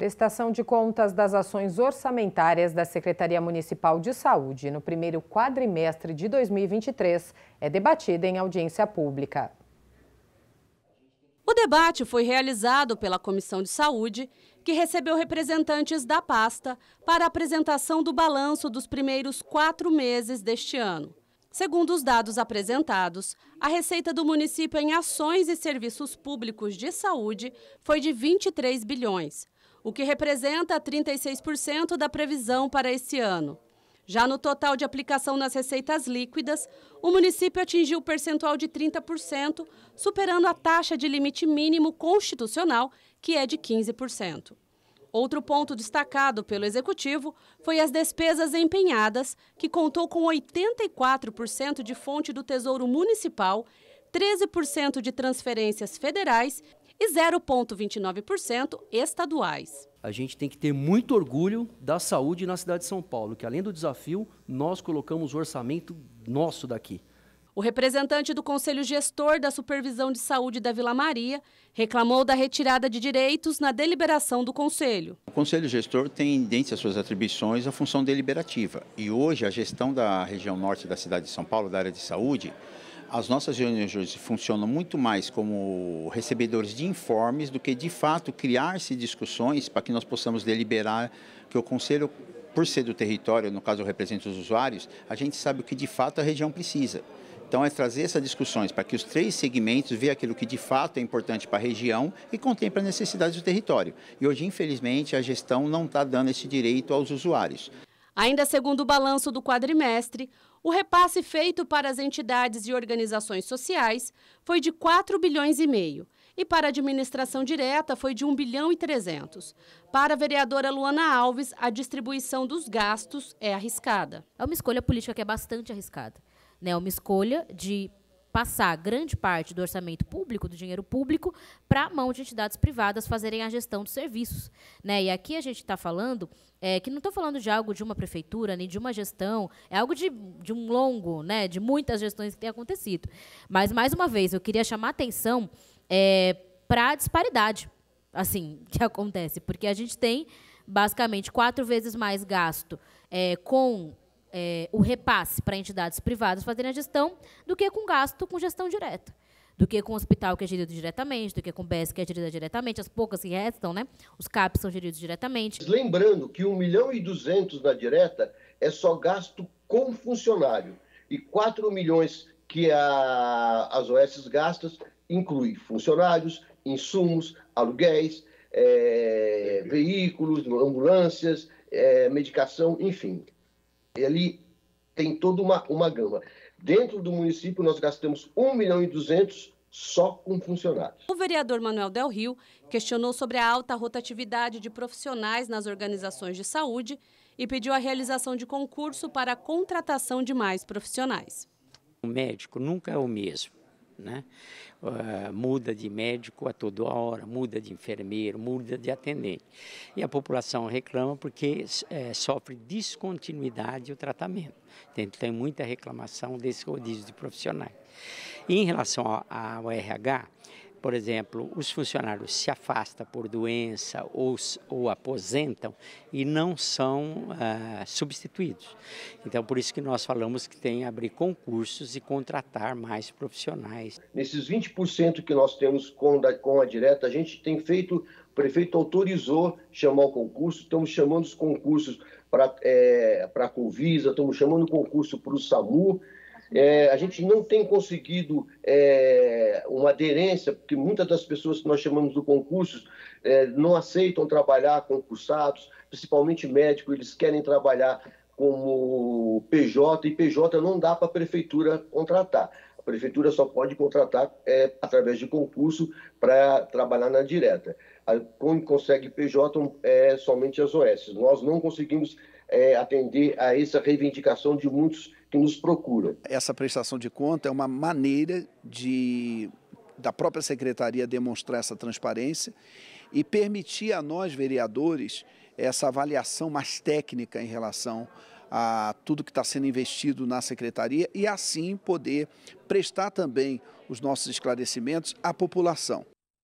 Prestação de contas das ações orçamentárias da Secretaria Municipal de Saúde no primeiro quadrimestre de 2023 é debatida em audiência pública. O debate foi realizado pela Comissão de Saúde, que recebeu representantes da pasta para a apresentação do balanço dos primeiros quatro meses deste ano. Segundo os dados apresentados, a receita do município em ações e serviços públicos de saúde foi de 23 bilhões, o que representa 36% da previsão para esse ano. Já no total de aplicação nas receitas líquidas, o município atingiu o percentual de 30%, superando a taxa de limite mínimo constitucional, que é de 15%. Outro ponto destacado pelo executivo foi as despesas empenhadas, que contou com 84% de fonte do Tesouro Municipal, 13% de transferências federais e 0,29% estaduais. A gente tem que ter muito orgulho da saúde na cidade de São Paulo, que além do desafio, nós colocamos o orçamento nosso daqui. O representante do Conselho Gestor da Supervisão de Saúde da Vila Maria reclamou da retirada de direitos na deliberação do Conselho. O Conselho Gestor tem dentre as suas atribuições a função deliberativa e hoje a gestão da região norte da cidade de São Paulo, da área de saúde, as nossas reuniões hoje funcionam muito mais como recebedores de informes do que, de fato, criar-se discussões para que nós possamos deliberar que o Conselho, por ser do território, no caso eu represento os usuários, a gente sabe o que, de fato, a região precisa. Então, é trazer essas discussões para que os três segmentos vejam aquilo que de fato é importante para a região e contemple as necessidades do território. E hoje, infelizmente, a gestão não está dando esse direito aos usuários. Ainda segundo o balanço do quadrimestre, o repasse feito para as entidades e organizações sociais foi de 4 bilhões e meio e para a administração direta foi de 1 bilhão e 300. Para a vereadora Luana Alves, a distribuição dos gastos é arriscada. É uma escolha política que é bastante arriscada. Né? É uma escolha de passar grande parte do orçamento público, do dinheiro público, para a mão de entidades privadas fazerem a gestão dos serviços. Né? E aqui a gente está falando é, que não estou falando de algo de uma prefeitura, nem de uma gestão, é algo de, de um longo, né, de muitas gestões que tem acontecido. Mas, mais uma vez, eu queria chamar atenção é, para a disparidade assim que acontece, porque a gente tem basicamente quatro vezes mais gasto é, com é, o repasse para entidades privadas fazerem a gestão do que com gasto com gestão direta. Do que com o hospital que é gerido diretamente, do que com o BES que é gerida diretamente, as poucas que restam, né? Os CAPs são geridos diretamente. Lembrando que 1 milhão e 200 na direta é só gasto com funcionário. E 4 milhões que a, as OS gastas inclui funcionários, insumos, aluguéis, é, veículos, ambulâncias, é, medicação, enfim ele tem toda uma, uma gama. Dentro do município, nós gastamos 1 milhão e 200 só com funcionários. O vereador Manuel Del Rio questionou sobre a alta rotatividade de profissionais nas organizações de saúde e pediu a realização de concurso para a contratação de mais profissionais. O médico nunca é o mesmo né? Uh, muda de médico a toda hora, muda de enfermeiro, muda de atendente. E a população reclama porque é, sofre descontinuidade o tratamento. Tem, tem muita reclamação desse rodízio de profissionais. E em relação ao, ao RH, por exemplo, os funcionários se afastam por doença ou, ou aposentam e não são ah, substituídos. Então, por isso que nós falamos que tem que abrir concursos e contratar mais profissionais. Nesses 20% que nós temos com, da, com a direta, a gente tem feito, o prefeito autorizou chamar o concurso, estamos chamando os concursos para é, eh, a Covisa, estamos chamando o concurso para o SAMU, é, a gente não tem conseguido é, uma aderência, porque muitas das pessoas que nós chamamos do concurso é, não aceitam trabalhar concursados, principalmente médicos, eles querem trabalhar como PJ, e PJ não dá para a prefeitura contratar. A prefeitura só pode contratar é, através de concurso para trabalhar na direta. A, consegue PJ é somente as OS. Nós não conseguimos é, atender a essa reivindicação de muitos que nos procura. Essa prestação de conta é uma maneira de da própria secretaria demonstrar essa transparência e permitir a nós vereadores essa avaliação mais técnica em relação a tudo que está sendo investido na secretaria e assim poder prestar também os nossos esclarecimentos à população.